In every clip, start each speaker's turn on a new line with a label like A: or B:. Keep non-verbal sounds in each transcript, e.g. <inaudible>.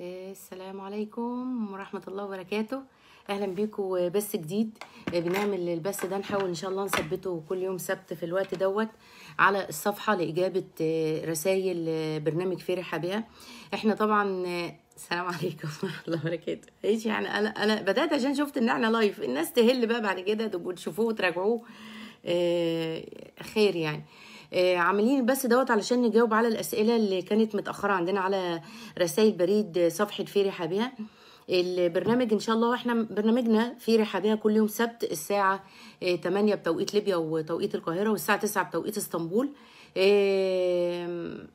A: إيه، السلام عليكم ورحمة الله وبركاته أهلا بيكم بس جديد إيه، بنعمل البث ده نحاول إن شاء الله نثبته كل يوم سبت في الوقت دوت على الصفحة لإجابة إيه، رسائل برنامج فرحة بها إحنا طبعا السلام عليكم <laughs> ورحمة الله وبركاته إيش يعني أنا أنا بدأت عشان شفت إن إحنا لايف الناس تهل بقى بعد كده تبقوا تشوفوه وتراجعوه خير يعني آه، عاملين بس دوت علشان نجاوب على الاسئله اللي كانت متاخره عندنا على رسائل بريد صفحه في ريحه البرنامج ان شاء الله احنا برنامجنا في ريحه كل يوم سبت الساعه 8 آه، بتوقيت ليبيا وتوقيت القاهره والساعه 9 بتوقيت اسطنبول آه،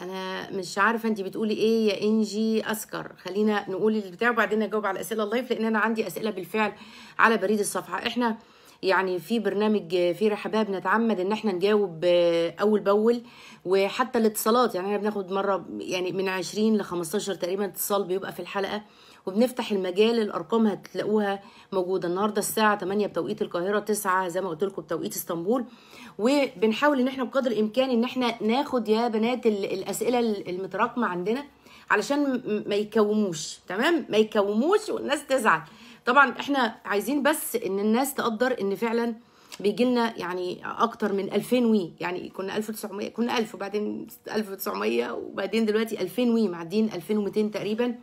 A: انا مش عارفه انت بتقولي ايه يا انجي اسكر خلينا نقول البتاع وبعدين اجاوب على اسئله اللايف لان انا عندي اسئله بالفعل على بريد الصفحه احنا يعني في برنامج في رحباب نتعمد ان احنا نجاوب آه، اول باول وحتى الاتصالات يعني احنا بناخد مره يعني من 20 ل 15 تقريبا اتصال بيبقى في الحلقه وبنفتح المجال الارقام هتلاقوها موجوده النهارده الساعه 8 بتوقيت القاهره 9 زي ما قلت لكم بتوقيت اسطنبول وبنحاول ان احنا بقدر الامكان ان احنا ناخد يا بنات الاسئله المتراكمه عندنا علشان ما يكوموش تمام ما يكوموش والناس تزعل طبعا احنا عايزين بس ان الناس تقدر ان فعلا بيجي لنا يعني اكتر من 2000 وي يعني كنا 1900 كنا 1000 وبعدين 1900 وبعدين دلوقتي 2000 وي معدين 2200 تقريبا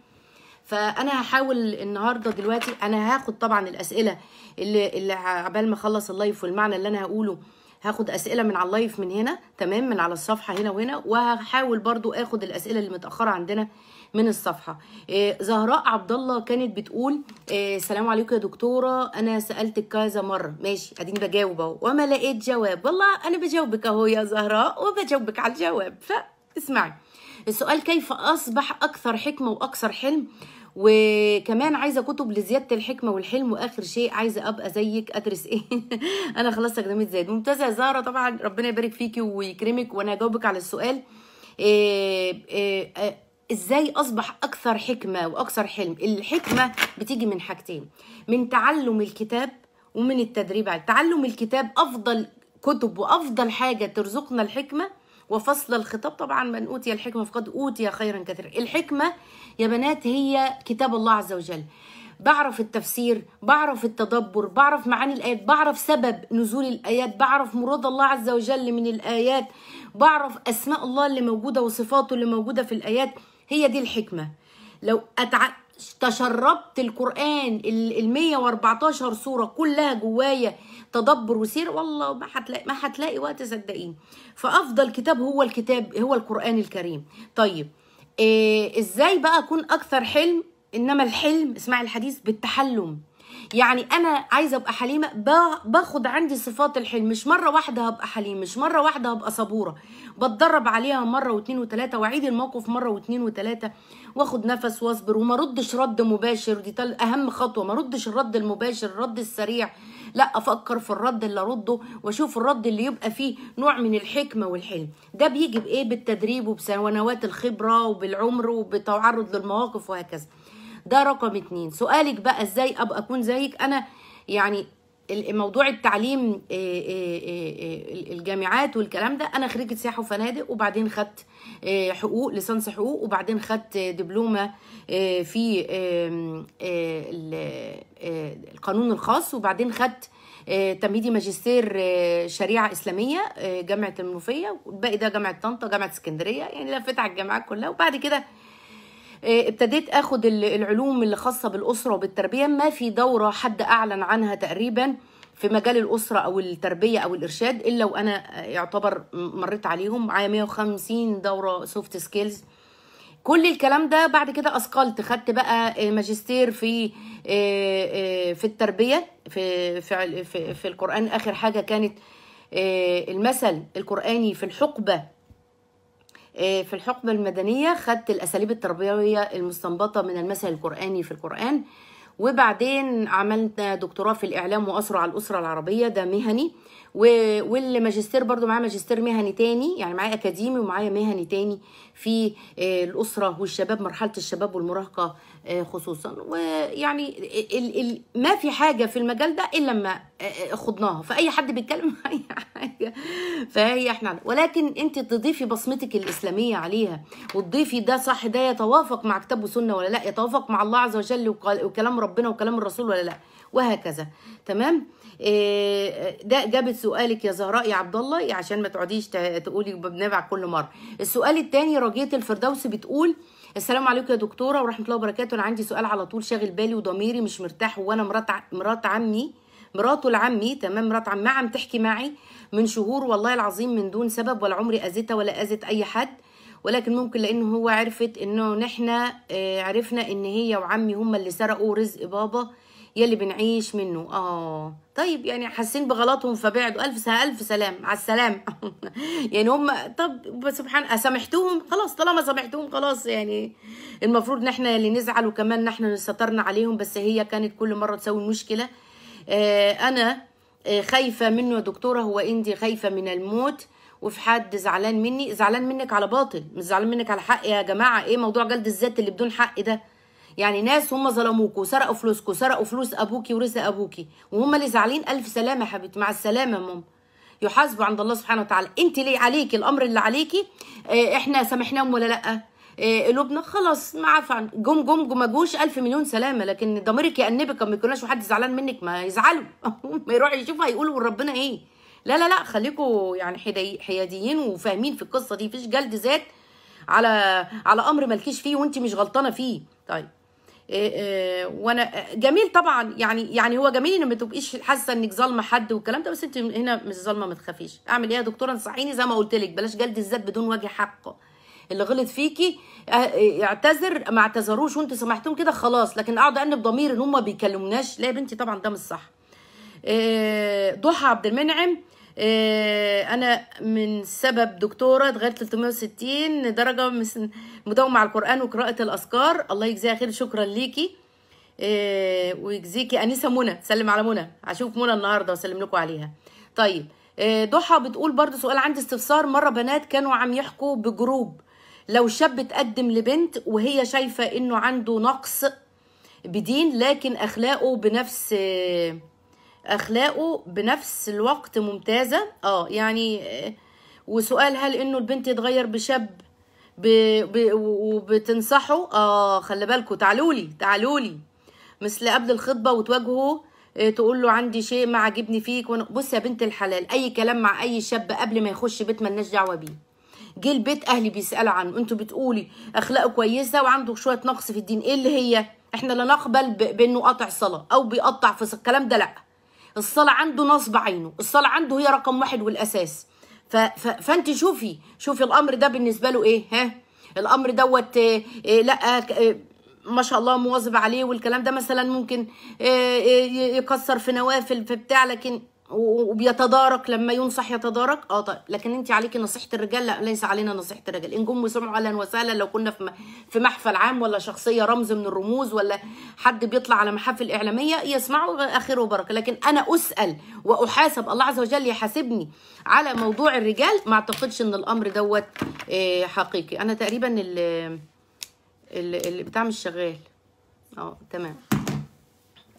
A: فانا هحاول النهارده دلوقتي انا هاخد طبعا الاسئله اللي اللي عبال ما اخلص اللايف والمعنى اللي انا هقوله هاخد اسئله من على اللايف من هنا تمام من على الصفحه هنا وهنا وهحاول برضو اخد الاسئله اللي متاخره عندنا من الصفحه آه، زهراء عبد الله كانت بتقول آه، سلام عليكم يا دكتوره انا سالتك كذا مره ماشي اديني بجاوب اهو وما لقيت جواب والله انا بجاوبك اهو يا زهراء وبجاوبك على الجواب فاسمعي السؤال كيف اصبح اكثر حكمه واكثر حلم وكمان عايزه كتب لزياده الحكمه والحلم واخر شيء عايزه ابقى زيك ادرس ايه <laughs> انا خلاص اكاديميه زيد ممتازه يا زهره طبعا ربنا يبارك فيكي ويكرمك وانا هجاوبك على السؤال إيه إيه إيه ازاي اصبح اكثر حكمه واكثر حلم الحكمه بتيجي من حاجتين من تعلم الكتاب ومن التدريب على تعلم الكتاب افضل كتب وافضل حاجه ترزقنا الحكمه وفصل الخطاب طبعا من اوتي الحكمه فقد اوتي خيرا كثيرا الحكمه يا بنات هي كتاب الله عز وجل بعرف التفسير بعرف التدبر بعرف معاني الايات بعرف سبب نزول الايات بعرف مراد الله عز وجل من الايات بعرف اسماء الله اللي موجوده وصفاته اللي موجوده في الايات هي دي الحكمه لو أتع... تشربت القران ال 114 سوره كلها جوايا تدبر وسير والله ما هتلاقي ما هتلاقي وقت صدقيني فافضل كتاب هو الكتاب هو القران الكريم طيب إيه ازاي بقى اكون اكثر حلم انما الحلم اسمعي الحديث بالتحلم يعني انا عايزه ابقى حليمه باخد عندي صفات الحلم مش مره واحده هبقى حليم مش مره واحده هبقى صبوره بتدرب عليها مره واتنين وتلاته واعيد الموقف مره واتنين وتلاته واخد نفس واصبر وما ردش رد مباشر دي اهم خطوه ما ردش الرد المباشر الرد السريع لا افكر في الرد اللي ارده واشوف الرد اللي يبقى فيه نوع من الحكمه والحلم ده بيجي بايه بالتدريب وبسنوات الخبره وبالعمر وبتعرض للمواقف وهكذا ده رقم اتنين سؤالك بقى ازاي ابقى اكون زيك انا يعني موضوع التعليم آه، آه، آه، الجامعات والكلام ده انا خريجه سياحه وفنادق وبعدين خدت حقوق ليسانس حقوق وبعدين خدت دبلومه في القانون الخاص وبعدين خدت تمهيدي ماجستير شريعه اسلاميه جامعه المنوفيه والباقي ده جامعه طنطا جامعه اسكندريه يعني لفيت على الجامعات كلها وبعد كده إيه، ابتديت اخد العلوم اللي خاصه بالاسره وبالتربيه ما في دوره حد اعلن عنها تقريبا في مجال الاسره او التربيه او الارشاد الا وانا آه، يعتبر مريت عليهم معايا 150 دوره سوفت سكيلز كل الكلام ده بعد كده اثقلت خدت بقى آه، ماجستير في آه، في التربيه في في, في القران اخر حاجه كانت المثل القراني في الحقبه آه، في الحقبة المدنية خدت الأساليب التربوية المستنبطة من المثل القرآني في القرآن وبعدين عملت دكتوراه في الإعلام وأسرع الأسرة العربية ده مهني والماجستير برضو معاه ماجستير مهني تاني يعني معايا اكاديمي ومعايا مهني تاني في آه، الاسره والشباب مرحله الشباب والمراهقه آه، خصوصا ويعني ما في حاجه في المجال ده الا لما آه، خضناها فاي حد بيتكلم اي حاجه فهي احنا ولكن انت تضيفي بصمتك الاسلاميه عليها وتضيفي ده صح ده يتوافق مع كتاب وسنه ولا لا يتوافق مع الله عز وجل وكلام ربنا وكلام الرسول ولا لا وهكذا تمام آه، ده جابت سؤالك يا زهراء يا عبد الله عشان ما تقعديش تقولي بنبع كل مره السؤال الثاني راجيه الفردوس بتقول السلام عليكم يا دكتوره ورحمه الله وبركاته انا عندي سؤال على طول شاغل بالي وضميري مش مرتاح وانا مرات مرات عمي مراته لعمي تمام مرات عمها عم تحكي معي من شهور والله العظيم من دون سبب ولا عمري اذيتها ولا اذت اي حد ولكن ممكن لان هو عرفت انه نحن آه، عرفنا ان هي وعمي هما اللي سرقوا رزق بابا يلي بنعيش منه اه طيب يعني حاسين بغلطهم فبعدوا الف الف سلام على السلام <laughs> يعني هم طب سبحان سامحتوهم خلاص طالما سامحتوهم خلاص يعني المفروض ان احنا اللي نزعل وكمان نحن سترنا عليهم بس هي كانت كل مره تسوي مشكله آه انا آه خايفه منه يا دكتوره هو اندي خايفه من الموت وفي حد زعلان مني زعلان منك على باطل مش زعلان منك على حق يا جماعه ايه موضوع جلد الذات اللي بدون حق ده يعني ناس هم ظلموك وسرقوا فلوسك وسرقوا فلوس ابوكي ورزق ابوكي وهم اللي زعلين الف سلامه يا حبيبتي مع السلامه يا ماما يحاسبوا عند الله سبحانه وتعالى انت ليه عليكي الامر اللي عليكي آه، احنا سامحناهم ولا لا آه، قلوبنا خلاص ما عفا جم جم جم ما جوش الف مليون سلامه لكن ضميرك يأنبك ما يكونش حد زعلان منك ما يزعلوا <laughs> ما يروح يشوف هيقولوا ربنا ايه لا لا لا خليكوا يعني حياديين وفاهمين في القصه دي فيش جلد ذات على على امر مالكيش فيه وانت مش غلطانه فيه طيب إيه، إيه، وانا جميل طبعا يعني يعني هو جميل ان ما تبقيش حاسه انك ظالمه حد والكلام ده بس انت هنا مش ظالمه ما تخافيش اعمل ايه يا دكتوره انصحيني زي ما قلت لك بلاش جلد الذات بدون وجه حق اللي غلط فيكي آه، آه، اعتذر ما اعتذروش وانتوا سامحتهم كده خلاص لكن اقعد انب ضمير ان هم بيكلموناش لا يا بنتي طبعا ده مش صح آه، ضحى عبد المنعم آه، انا من سبب دكتوره اتغيرت 360 درجه مداومه على القران وقراءه الاذكار الله يجزيها خير شكرا ليكي آه، ويجزيكي انسه منى سلم على منى اشوف منى النهارده واسلم لكم عليها طيب آه، ضحى بتقول برضو سؤال عندي استفسار مره بنات كانوا عم يحكوا بجروب لو شاب اتقدم لبنت وهي شايفه انه عنده نقص بدين لكن اخلاقه بنفس اخلاقه بنفس الوقت ممتازه اه يعني آه، وسؤال هل انه البنت يتغير بشاب ب... ب... وبتنصحه اه خلي بالكم تعالوا لي تعالوا لي مثل قبل الخطبه وتواجهه آه، تقول له عندي شيء ما عاجبني فيك ون... بص يا بنت الحلال اي كلام مع اي شاب قبل ما يخش بيت ملناش دعوه بيه جه البيت اهلي بيسالوا عنه انتوا بتقولي اخلاقه كويسه وعنده شويه نقص في الدين ايه اللي هي احنا لا نقبل ب... بانه قاطع صلاه او بيقطع في الكلام ده لا الصلاه عنده نصب عينه الصلاه عنده هي رقم واحد والاساس ف... ف... فانت شوفي شوفي الامر ده بالنسبه له ايه ها الامر دوت إيه لا إيه ما شاء الله مواظب عليه والكلام ده مثلا ممكن آه، يكسر في نوافل في بتاع لكن وبيتدارك لما ينصح يتدارك اه طيب لكن انت عليكي نصيحه الرجال لا ليس علينا نصيحه الرجال ان جم سمعوا اهلا وسهلا لو كنا في في محفل عام ولا شخصيه رمز من الرموز ولا حد بيطلع على محافل اعلاميه يسمعوا اخره بركه لكن انا اسال واحاسب الله عز وجل يحاسبني على موضوع الرجال ما اعتقدش ان الامر دوت آه، حقيقي انا تقريبا ال بتاع مش شغال اه تمام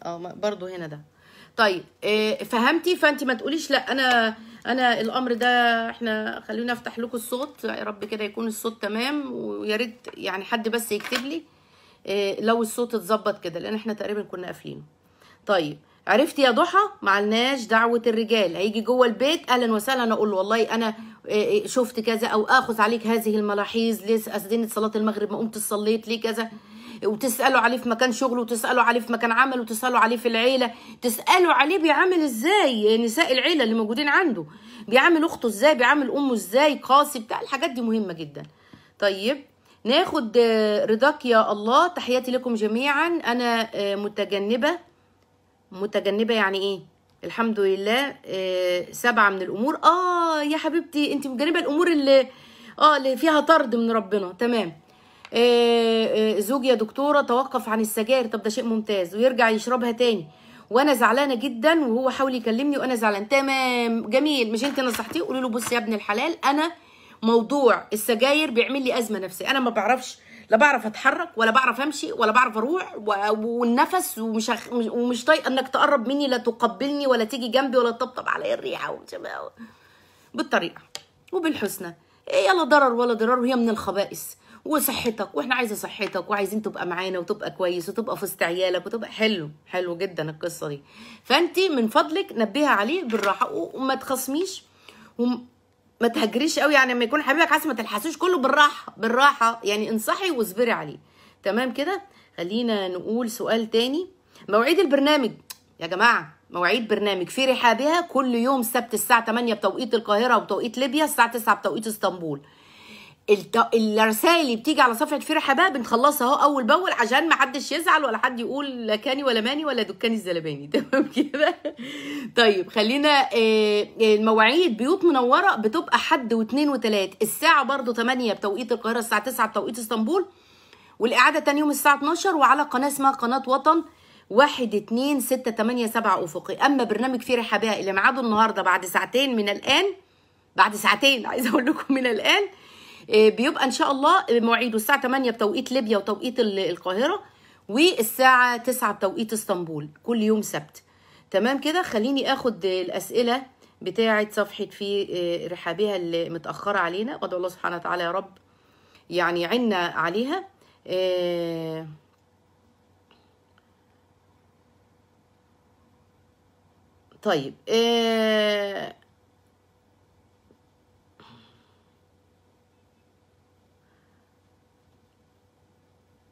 A: اه برضه هنا ده طيب آه، فهمتي فانت ما تقوليش لا انا انا الامر ده احنا خلينا افتح لكم الصوت يا رب كده يكون الصوت تمام ويا ريت يعني حد بس يكتب لي آه، لو الصوت اتظبط كده لان احنا تقريبا كنا قافلينه طيب عرفت يا ضحى معلناش دعوه الرجال هيجي جوه البيت اهلا وسهلا اقول له والله انا آه، شفت كذا او اخذ عليك هذه الملاحيظ ليه استاذنت صلاه المغرب ما قمت صليت ليه كذا وتسألوا عليه في مكان شغله وتسألوا عليه في مكان عمله وتسألوا عليه في العيله تسألوا عليه بيعامل ازاي نساء العيله اللي موجودين عنده بيعامل اخته ازاي بيعامل امه ازاي قاسي بتاع الحاجات دي مهمه جدا طيب ناخد رضاك يا الله تحياتي لكم جميعا انا آه، متجنبه متجنبه يعني ايه الحمد لله آه، سبعه من الامور اه يا حبيبتي انت متجنبه الامور اللي اه اللي فيها طرد من ربنا تمام إيه، إيه، زوجي يا دكتوره توقف عن السجاير طب ده شيء ممتاز ويرجع يشربها تاني وانا زعلانه جدا وهو حاول يكلمني وانا زعلان تمام جميل مش انت نصحتيه قولي له بص يا ابن الحلال انا موضوع السجاير بيعمل لي ازمه نفسيه انا ما بعرفش لا بعرف اتحرك ولا بعرف امشي ولا بعرف اروح والنفس ومش أخ... ومش طايقه انك تقرب مني لا تقبلني ولا تيجي جنبي ولا تطبطب عليا الريحه بالطريقه وبالحسنى إيه يلا ضرر ولا ضرار وهي من الخبائث وصحتك واحنا عايزه صحتك وعايزين تبقى معانا وتبقى كويس وتبقى في وسط عيالك وتبقى حلو حلو جدا القصه دي فانت من فضلك نبهي عليه بالراحه وما تخصميش وما تهجريش قوي يعني لما يكون حبيبك عايز ما تلحسوش كله بالراحه بالراحه يعني انصحي واصبري عليه تمام كده خلينا نقول سؤال تاني مواعيد البرنامج يا جماعه مواعيد برنامج في رحابها كل يوم سبت الساعه 8 بتوقيت القاهره وبتوقيت ليبيا الساعه 9 بتوقيت اسطنبول الرسائل اللي بتيجي على صفحه فرحه بقى بنخلصها اهو اول باول عشان ما حدش يزعل ولا حد يقول لا كاني ولا ماني ولا دكاني الزلباني <laughs> تمام كده طيب خلينا آه، آه، المواعيد بيوت منوره بتبقى حد واثنين وثلاث الساعه برضو 8 بتوقيت القاهره الساعه 9 بتوقيت اسطنبول والاعاده تاني يوم الساعه 12 وعلى قناه اسمها قناه وطن واحد اتنين ستة تمانية سبعة أفقي أما برنامج في رحباء اللي معاده النهاردة بعد ساعتين من الآن بعد ساعتين عايز أقول لكم من الآن آه، بيبقى ان شاء الله مواعيده الساعه 8 بتوقيت ليبيا وتوقيت القاهره والساعه 9 بتوقيت اسطنبول كل يوم سبت تمام كده خليني اخد الاسئله بتاعه صفحه في آه، رحابها اللي متاخره علينا وادعو الله سبحانه وتعالى يا رب يعني عنا عليها آه، طيب آه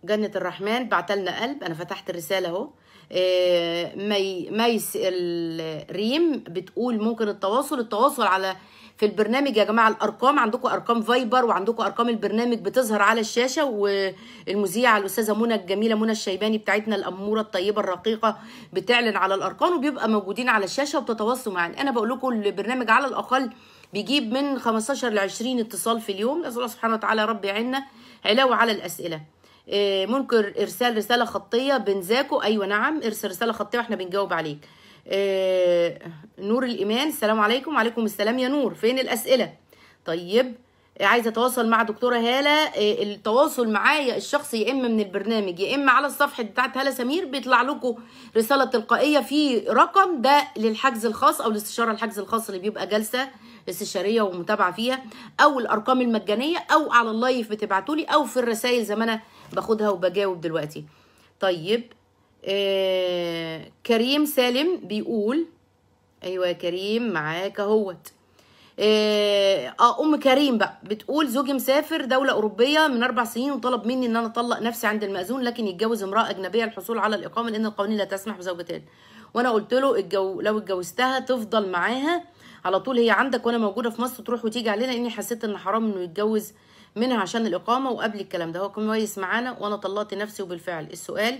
A: جنة الرحمن بعتلنا قلب أنا فتحت الرسالة أهو آه، مي ميس الريم بتقول ممكن التواصل التواصل على في البرنامج يا جماعه الارقام عندكم ارقام فايبر وعندكم ارقام البرنامج بتظهر على الشاشه والمذيعه الاستاذه منى الجميله منى الشيباني بتاعتنا الاموره الطيبه الرقيقه بتعلن على الارقام وبيبقى موجودين على الشاشه وبتتواصلوا معانا انا بقول لكم البرنامج على الاقل بيجيب من 15 ل 20 اتصال في اليوم نسال الله سبحانه وتعالى رب يعيننا علاوه على الاسئله آه، ممكن ارسال رساله خطيه بنزاكو ايوه نعم ارسل رساله خطيه واحنا بنجاوب عليك آه، نور الايمان السلام عليكم وعليكم السلام يا نور فين الاسئله طيب عايزه اتواصل مع دكتوره هاله آه، التواصل معايا الشخصي يا اما من البرنامج يا اما على الصفحه بتاعت هاله سمير بيطلع لكم رساله تلقائيه في رقم ده للحجز الخاص او الاستشاره الحجز الخاص اللي بيبقى جلسه استشاريه ومتابعه فيها او الارقام المجانيه او على اللايف بتبعتوا لي او في الرسائل زي ما انا باخدها وبجاوب دلوقتي طيب آه كريم سالم بيقول ايوه يا كريم معاك اهوت آه،, اه ام كريم بقى بتقول زوجي مسافر دوله اوروبيه من اربع سنين وطلب مني ان انا اطلق نفسي عند المأذون لكن يتجوز امراه اجنبيه للحصول على الاقامه لان القوانين لا تسمح بزوجتين وانا قلت له الجو لو اتجوزتها تفضل معاها على طول هي عندك وانا موجوده في مصر تروح وتيجي علينا اني حسيت ان حرام انه يتجوز منها عشان الاقامه وقبل الكلام ده هو كويس معانا وانا طلقت نفسي وبالفعل السؤال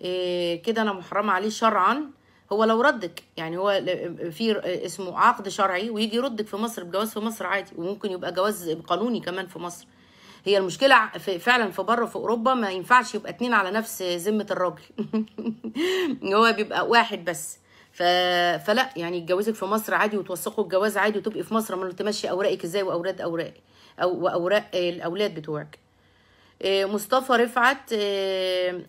A: إيه كده انا محرمه عليه شرعا هو لو ردك يعني هو في اسمه عقد شرعي ويجي يردك في مصر بجواز في مصر عادي وممكن يبقى جواز قانوني كمان في مصر هي المشكله فعلا في بره في اوروبا ما ينفعش يبقى اتنين على نفس ذمه الراجل <laughs> هو بيبقى واحد بس ف... فلا يعني يتجوزك في مصر عادي وتوثقوا الجواز عادي وتبقي في مصر امال تمشي اوراقك ازاي واوراد اوراق او واوراق الاولاد بتوعك آه، مصطفى رفعت آه،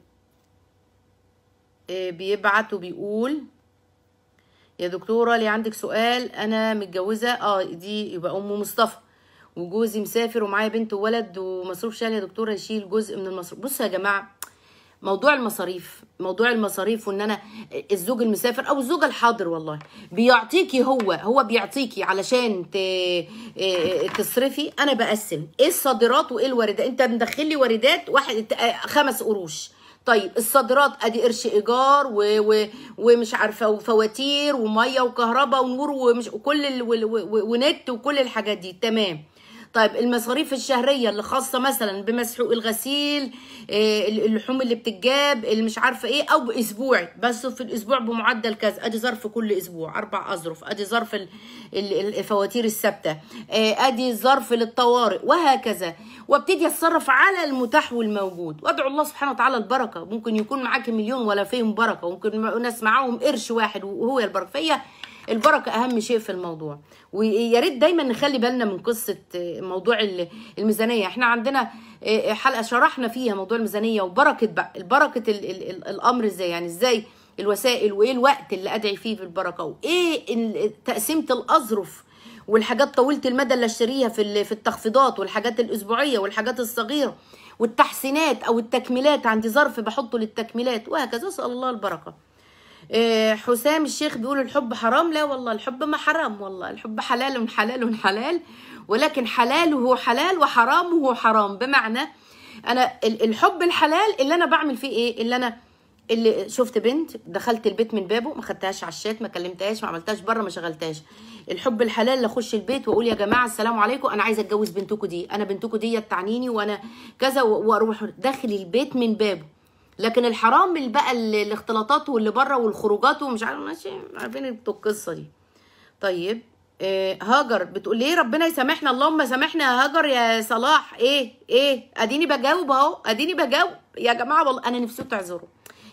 A: آه، بيبعت وبيقول يا دكتوره لي عندك سؤال انا متجوزه اه دي يبقى ام مصطفى وجوزي مسافر ومعايا بنت وولد ومصروف شال يعني يا دكتوره يشيل جزء من المصروف بصوا يا جماعه موضوع المصاريف موضوع المصاريف وان انا الزوج المسافر او الزوج الحاضر والله بيعطيكي هو هو بيعطيكي علشان آه، آه، تصرفي انا بقسم ايه الصادرات وايه الواردات انت مدخل لي واردات واحد آه، خمس قروش طيب الصادرات ادي قرش ايجار و... و... ومش عارفه وفواتير وميه وكهرباء ونور ومش وكل ال... و... و... ونت وكل الحاجات دي تمام طيب المصاريف الشهريه اللي خاصه مثلا بمسحوق الغسيل آه، اللحوم اللي بتتجاب اللي مش عارفه ايه او بأسبوعي بس في الاسبوع بمعدل كذا ادي ظرف كل اسبوع اربع اظرف ادي ظرف الفواتير الثابته آه، ادي ظرف للطوارئ وهكذا وابتدي اتصرف على المتاح والموجود وادعو الله سبحانه وتعالى البركه ممكن يكون معاك مليون ولا فيهم بركه ممكن ناس معاهم قرش واحد وهو البركه فهي البركه اهم شيء في الموضوع ويا ريت دايما نخلي بالنا من قصه آه، موضوع الميزانيه احنا عندنا آه، آه، حلقه شرحنا فيها موضوع الميزانيه وبركه بقى البركه الـ الـ الـ الامر ازاي يعني ازاي الوسائل وايه الوقت اللي ادعي فيه بالبركه وايه تقسيمه الاظرف والحاجات طويله المدى اللي اشتريها في في التخفيضات والحاجات الاسبوعيه والحاجات الصغيره والتحسينات او التكميلات عندي ظرف بحطه للتكميلات وهكذا اسال الله البركه آه، حسام الشيخ بيقول الحب حرام لا والله الحب ما حرام والله الحب حلال حلال حلال ولكن حلاله حلال وحرامه حرام بمعنى انا الحب الحلال اللي انا بعمل فيه ايه اللي انا اللي شفت بنت دخلت البيت من بابه ما خدتهاش على الشات ما كلمتهاش ما عملتهاش بره ما شغلتهاش الحب الحلال اللي اخش البيت واقول يا جماعه السلام عليكم انا عايزه اتجوز بنتكم دي انا بنتكم دي تعنيني وانا كذا واروح داخل البيت من بابه لكن الحرام اللي بقى الاختلاطات واللي بره والخروجات ومش عارف ماشي عارفين القصه دي طيب إيه هاجر بتقول ليه ربنا يسامحنا اللهم سامحنا يا هاجر يا صلاح ايه ايه اديني بجاوب اهو اديني بجاوب يا جماعه والله انا نفسي تعذروا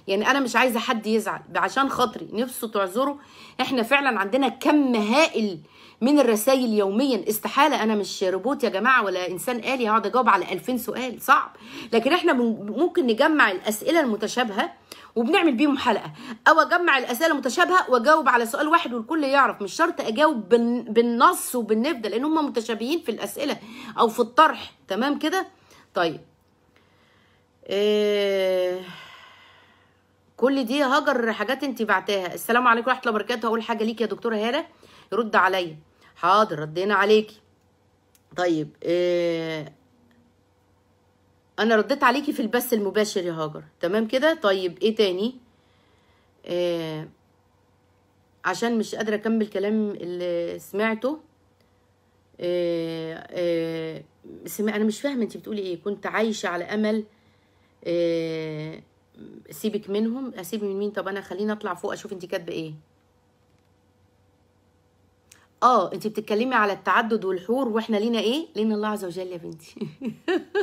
A: يعني انا مش عايزه حد يزعل عشان خاطري نفسه تعذره احنا فعلا عندنا كم هائل من الرسائل يوميا استحاله انا مش روبوت يا جماعه ولا انسان آلي هقعد اجاوب على 2000 سؤال صعب لكن احنا ممكن نجمع الاسئله المتشابهه وبنعمل بيهم حلقه او اجمع الاسئله المتشابهه واجاوب على سؤال واحد والكل يعرف مش شرط اجاوب بالنص وبالنبذه لان هم متشابهين في الاسئله او في الطرح تمام كده طيب إيه... كل دي هاجر حاجات انت بعتاها السلام عليكم ورحمه الله وبركاته هقول حاجه ليك يا دكتوره هاله يرد عليا حاضر ردينا عليكي طيب إيه انا رديت عليكي في البث المباشر يا هاجر تمام كده طيب ايه تاني إيه عشان مش قادره اكمل كلام اللي سمعته إيه إيه انا مش فاهمه انت بتقولي ايه كنت عايشه على امل إيه سيبك منهم اسيب من مين طب انا خليني اطلع فوق اشوف انت كاتبه ايه اه انت بتتكلمي على التعدد والحور واحنا لينا ايه لينا الله عز وجل يا بنتي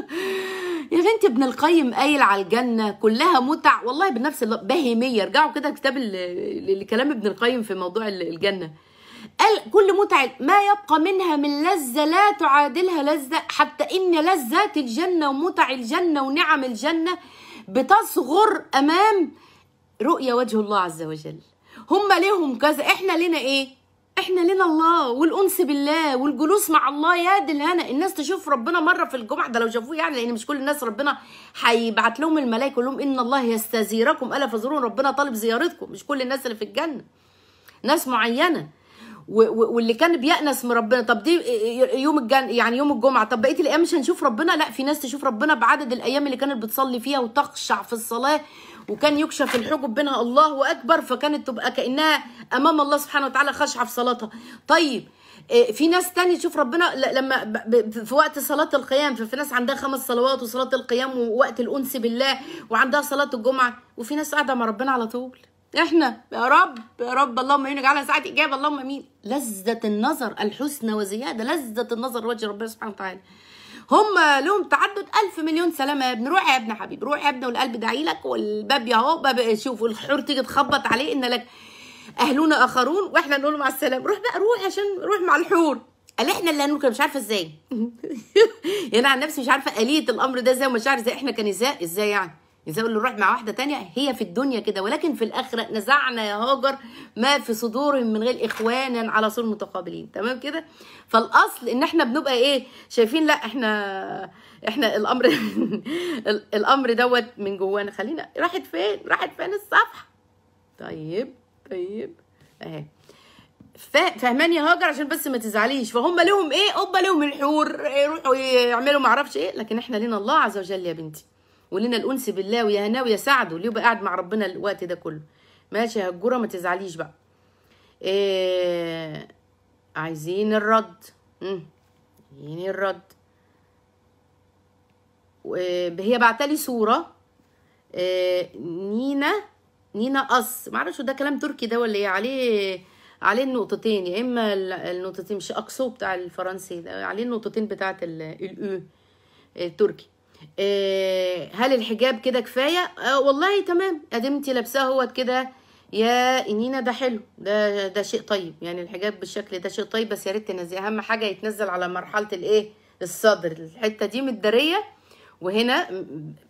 A: <laughs> يا بنتي ابن القيم قايل على الجنه كلها متع والله بنفس بهيميه ارجعوا كده كتاب لكلام ابن القيم في موضوع الجنه قال كل متع ما يبقى منها من لذة لا تعادلها لذة حتى إن لذات الجنة ومتع الجنة ونعم الجنة بتصغر أمام رؤية وجه الله عز وجل هم ليهم كذا إحنا لنا إيه احنا لنا الله والانس بالله والجلوس مع الله يا دي الهنا الناس تشوف ربنا مره في الجمعه ده لو شافوه يعني لان مش كل الناس ربنا هيبعت لهم الملائكه يقول لهم ان الله يستزيركم الا فزورون ربنا طالب زيارتكم مش كل الناس اللي في الجنه ناس معينه واللي كان بيأنس من ربنا طب دي يوم الجن يعني يوم الجمعه طب بقيه الايام مش هنشوف ربنا لا في ناس تشوف ربنا بعدد الايام اللي كانت بتصلي فيها وتخشع في الصلاه وكان يكشف الحجب بينها الله اكبر فكانت تبقى كانها امام الله سبحانه وتعالى خاشعه في صلاتها طيب آه، في ناس تاني تشوف ربنا لما في وقت صلاة القيام ففي ناس عندها خمس صلوات وصلاة القيام ووقت الأنس بالله وعندها صلاة الجمعة وفي ناس قاعدة مع ربنا على طول احنا يا رب يا رب اللهم عينك على ساعة إجابة اللهم امين لذة النظر الحسنى وزيادة لذة النظر وجه ربنا سبحانه وتعالى هم لهم تعدد ألف مليون سلامة يا ابن روح يا ابن حبيبي روح يا ابن والقلب داعي لك والباب يا هو باب شوف الحور تيجي تخبط عليه إن لك أهلنا آخرون وإحنا نقول مع السلامة روح بقى روح عشان روح مع الحور قال احنا اللي هنقول مش عارفه ازاي <laughs> يعني انا عن نفسي مش عارفه اليه الامر ده ازاي عارفه ازاي احنا كنساء ازاي يعني ايساو اللي روح مع واحده تانية هي في الدنيا كده ولكن في الاخره نزعنا يا هاجر ما في صدورهم من غير اخوانا على صور متقابلين تمام كده فالاصل ان احنا بنبقى ايه شايفين لا احنا احنا الامر <laughs> الامر دوت من جوانا خلينا راحت فين راحت فين الصفحه طيب طيب اهي فاهماني يا هاجر عشان بس ما تزعليش فهم لهم ايه هم لهم الحور إيه، يروحوا يعملوا اعرفش ايه لكن احنا لينا الله عز وجل يا بنتي ولنا الانس بالله ويا ناويه يا سعد اللي يبقى قاعد مع ربنا الوقت ده كله ماشي يا هجوره ما تزعليش بقى إيه عايزين الرد عايزين الرد آه، هي بعتلي صوره إيه نينا نينا قص معرفش ده كلام تركي ده ولا ايه عليه عليه النقطتين يا اما النقطتين مش اقصو بتاع الفرنسي ده عليه النقطتين بتاعه الاو التركي آه، آه، هل الحجاب كده كفايه آه، والله تمام ادمتي لابساه هو كده يا انينا ده حلو ده ده شيء طيب يعني الحجاب بالشكل ده شيء طيب بس يا ريت تنزل اهم حاجه يتنزل على مرحله الايه الصدر الحته دي متداريه وهنا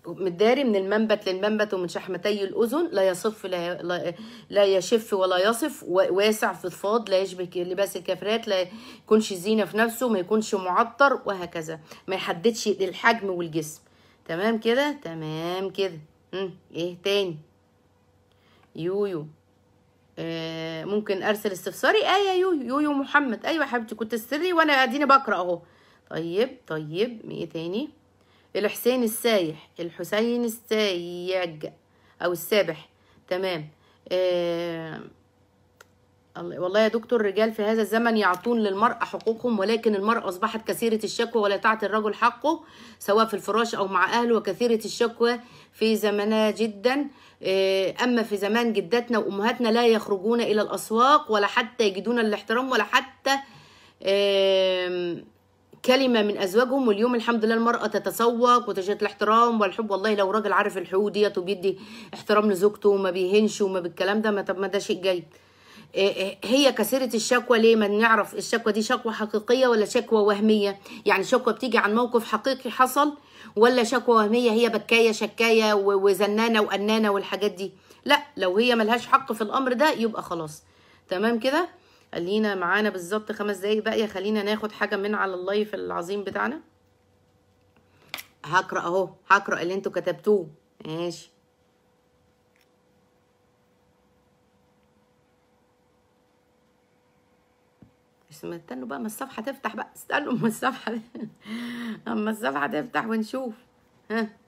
A: متداري من المنبت للمنبت ومن شحمتي الاذن لا يصف لا, لا يشف ولا يصف واسع فضفاض لا يشبه لباس الكافرات لا يكونش زينه في نفسه ما يكونش معطر وهكذا ما يحددش الحجم والجسم تمام كده تمام كده ايه تاني يويو آه ممكن ارسل استفساري ايه يويو يويو محمد ايوه يا حبيبتي كنت سري وانا قاعدين بقرا اهو طيب طيب ايه تاني الحسين السايح الحسين السايج او السابح تمام آه والله يا دكتور الرجال في هذا الزمن يعطون للمرأة حقوقهم ولكن المرأة أصبحت كثيرة الشكوى ولا تعطي الرجل حقه سواء في الفراش أو مع أهله وكثيرة الشكوى في زمنا جدا آه، أما في زمان جداتنا وأمهاتنا لا يخرجون إلى الأسواق ولا حتى يجدون الاحترام ولا حتى كلمة من أزواجهم واليوم الحمد لله المرأة تتسوق وتشهد الاحترام والحب والله لو راجل عارف الحقوق ديت وبيدي احترام لزوجته وما بيهنش وما بالكلام ده ما طب ما ده شيء جيد آه، آه، هي كثيرة الشكوى ليه ما نعرف الشكوى دي شكوى حقيقية ولا شكوى وهمية يعني شكوى بتيجي عن موقف حقيقي حصل ولا شكوى وهمية هي بكاية شكاية وزنانة وقنانة والحاجات دي لا لو هي ملهاش حق في الأمر ده يبقى خلاص تمام كده خلينا معانا بالظبط خمس دقايق باقيه خلينا ناخد حاجه من على اللايف العظيم بتاعنا هقرا اهو هقرا اللي انتوا كتبتوه ماشي استنوا بقى ما الصفحه تفتح بقى استنوا ما الصفحه اما <laughs> الصفحه تفتح ونشوف ها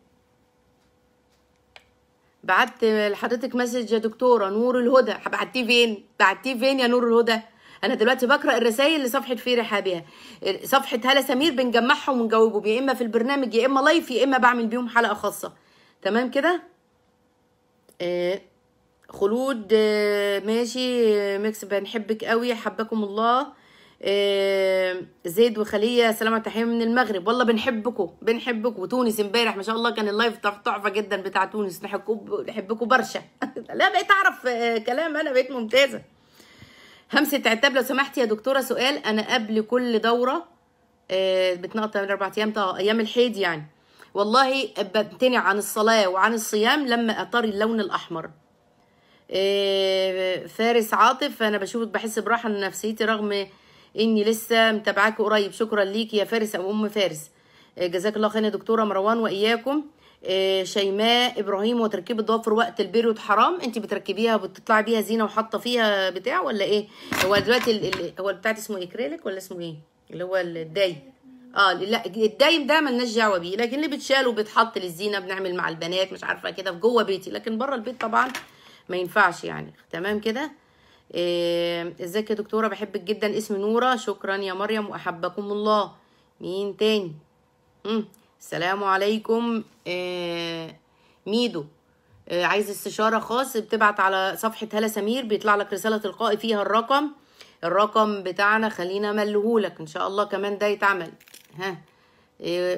A: بعت لحضرتك مسج يا دكتوره نور الهدى بعتيه فين بعتيه فين يا نور الهدى انا دلوقتي بقرا الرسائل لصفحه في رحابها صفحه هلا سمير بنجمعهم ونجاوبهم يا اما في البرنامج يا اما لايف يا اما بعمل بيهم حلقه خاصه تمام كده آه خلود آه ماشي آه، ميكس بنحبك قوي حبكم الله آه، زيد وخليه سلامة تحية من المغرب والله بنحبكم بنحبكم وتونس امبارح ما شاء الله كان اللايف تحفه جدا بتاع تونس نحبكم نحبكم برشا <laughs> لا بقيت اعرف آه، كلام انا بقيت ممتازه همسة عتاب لو سمحتي يا دكتوره سؤال انا قبل كل دوره آه، بتنقطع من اربع ايام ايام الحيد يعني والله بمتنع عن الصلاه وعن الصيام لما اطري اللون الاحمر فارس عاطف انا بشوفك بحس براحه نفسيتي رغم اني لسه متابعاكي قريب شكرا ليكي يا فارس او ام فارس آه، جزاك الله خير يا دكتوره مروان واياكم آه، شيماء ابراهيم وتركيب الضوافر وقت البيريود حرام انت بتركبيها وبتطلعي بيها زينه وحاطه فيها بتاع ولا ايه هو دلوقتي هو بتاعت اسمه اكريليك ولا اسمه ايه اللي هو الداي اه لا الدايم ده ملناش دعوه بيه لكن اللي بيتشال وبتحط للزينه بنعمل مع البنات مش عارفه كده جوه بيتي لكن بره البيت طبعا ما ينفعش يعني تمام كده إيه، ازيك يا دكتوره بحبك جدا اسمي نوره شكرا يا مريم واحبكم الله مين تاني مم. السلام عليكم إيه، ميدو إيه، عايز استشاره خاص بتبعت على صفحه هلا سمير بيطلع لك رساله تلقائي فيها الرقم الرقم بتاعنا خلينا ملهولك ان شاء الله كمان ده يتعمل ها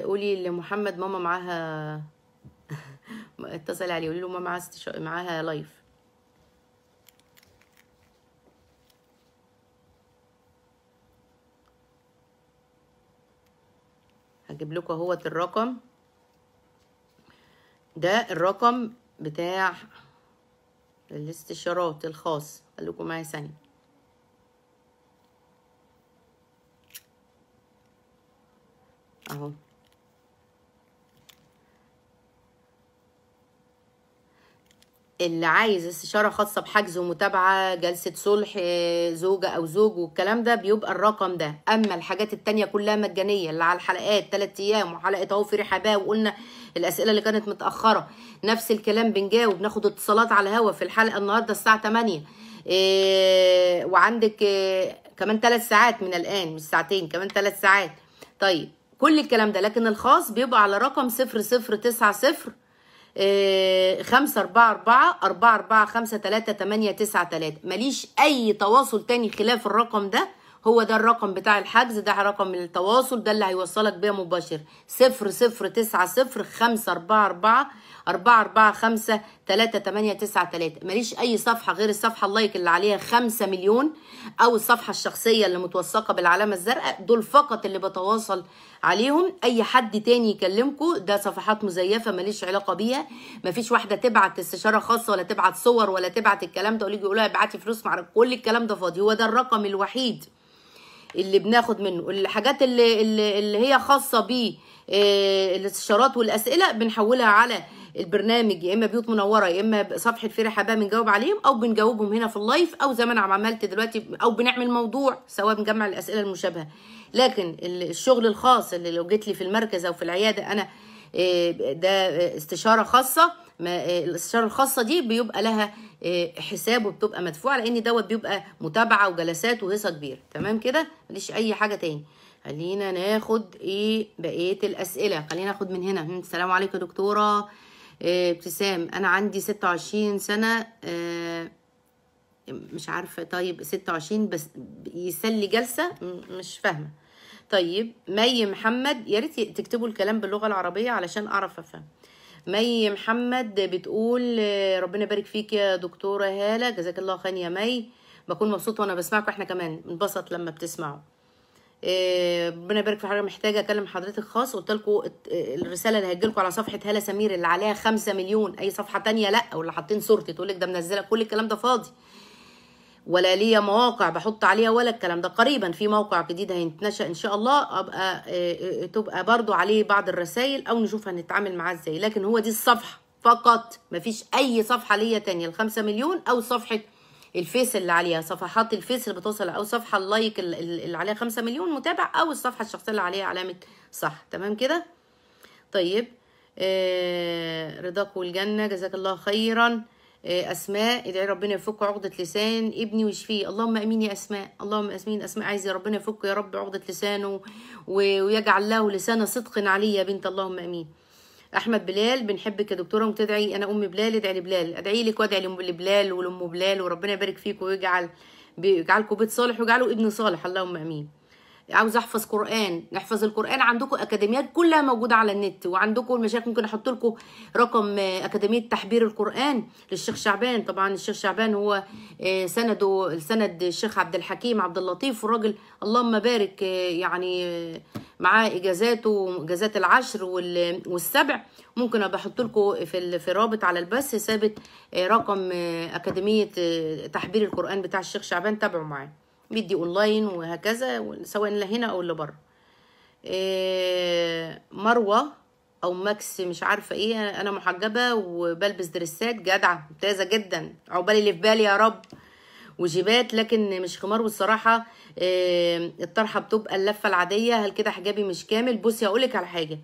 A: قولي لمحمد ماما معاها <laughs> اتصل عليه قولي له ماما معاها معاها لايف هجيب لكم اهوت الرقم ده الرقم بتاع الاستشارات الخاص خليكم معايا ثانيه اهو اللي عايز استشاره خاصه بحجز ومتابعه جلسه صلح آه، زوجه او زوج والكلام ده بيبقى الرقم ده اما الحاجات التانية كلها مجانيه اللي على الحلقات ثلاث ايام وحلقه اهو في رحاباه وقلنا الاسئله اللي كانت متاخره نفس الكلام بنجاوب ناخد اتصالات على الهوا في الحلقه النهارده الساعه 8 إيه آه، وعندك إيه كمان ثلاث ساعات من الان مش ساعتين كمان ثلاث ساعات طيب كل الكلام ده لكن الخاص بيبقى على رقم 0090 خمسة أربعة أربعة أربعة أربعة خمسة تلاتة تمانية تسعة تلاتة مليش أي تواصل تاني خلاف الرقم ده هو ده الرقم بتاع الحجز ده رقم التواصل ده اللي هيوصلك بيه مباشر صفر صفر تسعة صفر خمسة أربعة أربعة أربعة أربعة خمسة تلاتة تمانية تسعة تلاتة ماليش أي صفحة غير الصفحة اللايك اللي عليها خمسة مليون أو الصفحة الشخصية اللي متوثقة بالعلامة الزرقاء دول فقط اللي بتواصل عليهم أي حد تاني يكلمكم ده صفحات مزيفة ماليش علاقة بيها مفيش واحدة تبعت استشارة خاصة ولا تبعت صور ولا تبعت الكلام ده يقولوا لها ابعتي فلوس مع كل الكلام ده فاضي هو ده الرقم الوحيد اللي بناخد منه الحاجات اللي, اللي, هي خاصة بيه آه، الاستشارات والاسئله بنحولها على البرنامج يا اما بيوت منوره يا اما صفحه في رحابه بنجاوب عليهم او بنجاوبهم هنا في اللايف او زي ما انا عملت دلوقتي او بنعمل موضوع سواء بنجمع الاسئله المشابهه لكن الشغل الخاص اللي لو جيت لي في المركز او في العياده انا آه، ده استشاره خاصه آه، الاستشاره الخاصه دي بيبقى لها آه، حساب وبتبقى مدفوعه لان دوت بيبقى متابعه وجلسات وهيصه كبيره تمام كده ماليش اي حاجه تاني خلينا ناخد ايه بقيه الاسئله خلينا ناخد من هنا السلام عليكم يا دكتوره ابتسام انا عندي 26 سنه مش عارفه طيب 26 بس يسلي جلسه مش فاهمه طيب مي محمد يا ريت تكتبوا الكلام باللغه العربيه علشان اعرف افهم مي محمد بتقول ربنا يبارك فيك يا دكتوره هاله جزاك الله خير يا مي بكون مبسوطه وانا بسمعكم احنا كمان بنبسط لما بتسمعوا آه، ربنا يبارك في حضرتك محتاجه اكلم حضرتك خاص قلت لكم آه، الرساله اللي هتجيلكم على صفحه هاله سمير اللي عليها 5 مليون اي صفحه تانية لا واللي حاطين صورتي تقول لك ده منزله كل الكلام ده فاضي ولا ليا مواقع بحط عليها ولا الكلام ده قريبا في موقع جديد هيتنشا ان شاء الله ابقى آه، آه، تبقى برضو عليه بعض الرسائل او نشوف هنتعامل معاه ازاي لكن هو دي الصفحه فقط مفيش اي صفحه ليا تانية الخمسة مليون او صفحه الفيس اللي عليها صفحات الفيس اللي بتوصل او صفحه اللايك اللي عليها خمسة مليون متابع او الصفحه الشخصيه اللي عليها علامه صح تمام كده طيب آه رضاك والجنه جزاك الله خيرا آه، اسماء ادعي ربنا يفك عقده لسان ابني ويشفيه اللهم امين يا اسماء اللهم امين اسماء عايزه ربنا يفك يا رب عقده لسانه ويجعل له لسان صدق عليا يا بنت اللهم امين احمد بلال بنحبك يا دكتوره وتدعي انا ام بلال ادعي لبلال ادعي لك وادعي لبلال ولام بلال وربنا يبارك فيك ويجعل يجعلكم بيت صالح ويجعله ابن صالح اللهم امين عاوز احفظ قران نحفظ القران عندكم اكاديميات كلها موجوده على النت وعندكم المشايخ ممكن احط لكم رقم آه، اكاديميه تحبير القران للشيخ شعبان طبعا الشيخ شعبان هو آه، سنده السند الشيخ عبد الحكيم عبد اللطيف والراجل اللهم بارك آه، يعني معاه اجازاته اجازات العشر والسبع ممكن احط لكم في في رابط على البث ثابت رقم اكاديميه تحبير القران بتاع الشيخ شعبان تابعوا معاه بيدي اونلاين وهكذا سواء اللي هنا او اللي بره آه، مروه او ماكس مش عارفه ايه انا محجبه وبلبس دريسات جدعه ممتازه جدا عقبال اللي في بالي يا رب وجيبات لكن مش خمار والصراحه آه، الطرحه بتبقى اللفه العاديه هل كده حجابي مش كامل بصي لك على حاجه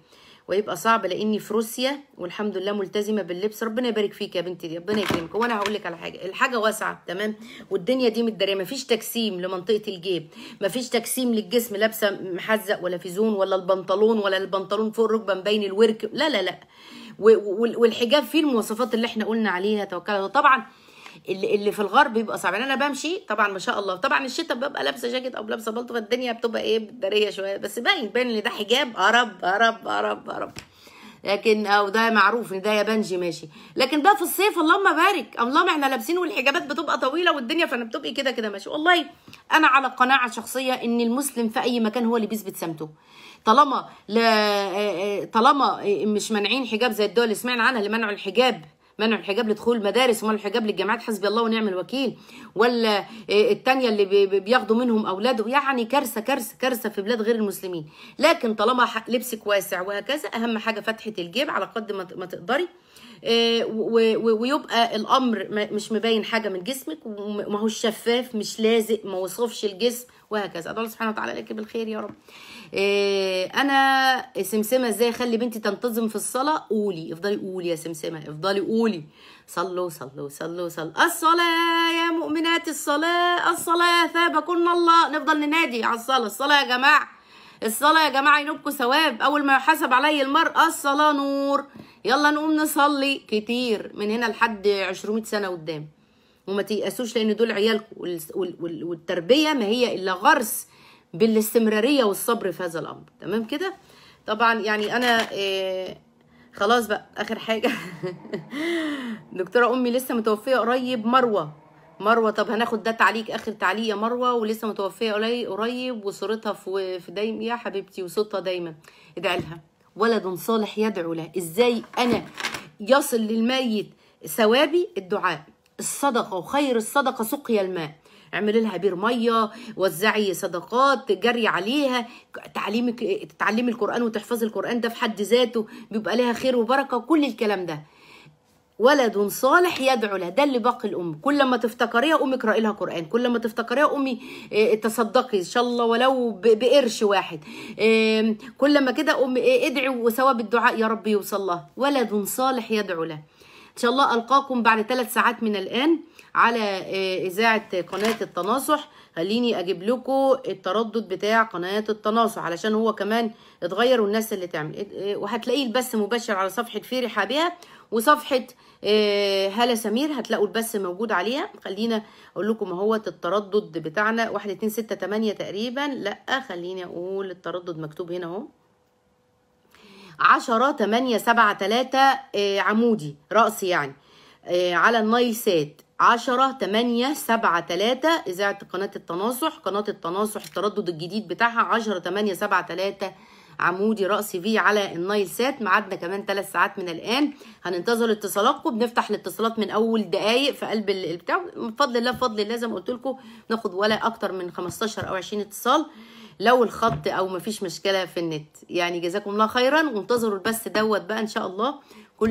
A: ويبقى صعب لاني في روسيا والحمد لله ملتزمه باللبس ربنا يبارك فيك يا بنتي ربنا يكرمك وانا هقول لك على حاجه الحاجه واسعه تمام والدنيا دي متداريه مفيش تجسيم لمنطقه الجيب مفيش تجسيم للجسم لابسه محزق ولا فيزون ولا البنطلون ولا البنطلون فوق الركبه مبين الورك لا لا لا والحجاب فيه المواصفات اللي احنا قلنا عليها توكلنا طبعا اللي, اللي في الغرب بيبقى صعب يعني انا بمشي طبعا ما شاء الله طبعا الشتاء ببقى لابسه جاكيت او لابسه بلطو فالدنيا بتبقى ايه دريه شويه بس باين باين ان ده حجاب قرب قرب قرب قرب لكن او ده معروف ان ده يابانجي ماشي لكن بقى في الصيف اللهم بارك اللهم احنا لابسين والحجابات بتبقى طويله والدنيا فانا بتبقي كده كده ماشي والله انا على قناعه شخصيه ان المسلم في اي مكان هو اللي بيثبت سمته طالما لا آه، آه، طالما مش مانعين حجاب زي الدول اللي سمعنا عنها اللي منعوا الحجاب منع الحجاب لدخول المدارس ومنع الحجاب للجامعات حسبي الله ونعم الوكيل ولا آه، التانية اللي بياخدوا منهم أولاده يعني كارثة كارثة كارثة في بلاد غير المسلمين لكن طالما لبسك واسع وهكذا أهم حاجة فتحة الجيب على قد ما تقدري آه، ويبقى الأمر مش مبين حاجة من جسمك هو شفاف مش لازق ما وصفش الجسم وهكذا الله سبحانه وتعالى لك بالخير يا رب إيه انا سمسمه ازاي اخلي بنتي تنتظم في الصلاه قولي افضلي قولي يا سمسمه افضلي قولي صلوا صلوا صلوا صلوا الصلاه يا مؤمنات الصلاه الصلاه ثابكن الله نفضل ننادي على الصلاه الصلاه يا جماعه الصلاه يا جماعه ينوبكم ثواب اول ما يحاسب علي المرء الصلاه نور يلا نقوم نصلي كتير من هنا لحد 200 سنه قدام وما تيأسوش لان دول عيالكم والتربيه ما هي الا غرس بالاستمراريه والصبر في هذا الامر تمام كده طبعا يعني انا آه، خلاص بقى اخر حاجه <laughs> دكتوره امي لسه متوفيه قريب مروه مروه طب هناخد ده تعليق اخر تعليق يا مروه ولسه متوفيه قريب وصورتها في دايم يا حبيبتي وصوتها دايما ادعي لها ولد صالح يدعو له ازاي انا يصل للميت ثوابي الدعاء الصدقه وخير الصدقه سقيا الماء اعمل لها بير ميه وزعي صدقات جري عليها تعليمك تتعلمي القران وتحفظي القران ده في حد ذاته بيبقى لها خير وبركه كل الكلام ده ولد صالح يدعو له ده اللي باقي الام كل ما تفتكريها امي اقراي لها قران كل ما تفتكريها امي آه، تصدقي ان شاء الله ولو بقرش واحد كل ما كده امي آه، ادعي وثواب الدعاء يا رب يوصل لها ولد صالح يدعو له ان شاء الله القاكم بعد ثلاث ساعات من الان على آه، اذاعه قناه التناصح خليني اجيب لكم التردد بتاع قناه التناصح علشان هو كمان اتغير والناس اللي تعمل آه، وهتلاقيه البث مباشر على صفحه فيري حابيه وصفحه هاله سمير هتلاقوا البث موجود عليها خلينا اقول لكم هو التردد بتاعنا 1 2 6 8 تقريبا لا خليني اقول التردد مكتوب هنا اهو 10 8 7 3 عمودي راسي يعني آه، على النايل سات 10 8 7 3 إذاعة قناة التناصح قناة التناصح التردد الجديد بتاعها 10 8 7 3 عمودي راسي في على النايل سات ميعادنا كمان ثلاث ساعات من الآن هننتظر اتصالاتكم بنفتح الاتصالات من أول دقايق في قلب البتاع بفضل الله بفضل الله زي ما قلت لكم ناخد ولا أكتر من 15 أو 20 اتصال لو الخط او مفيش مشكله في النت يعني جزاكم الله خيرا وانتظروا البث دوت بقى ان شاء الله كل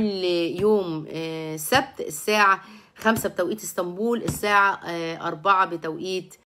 A: يوم آه، سبت الساعه خمسة بتوقيت اسطنبول الساعة آه، أربعة بتوقيت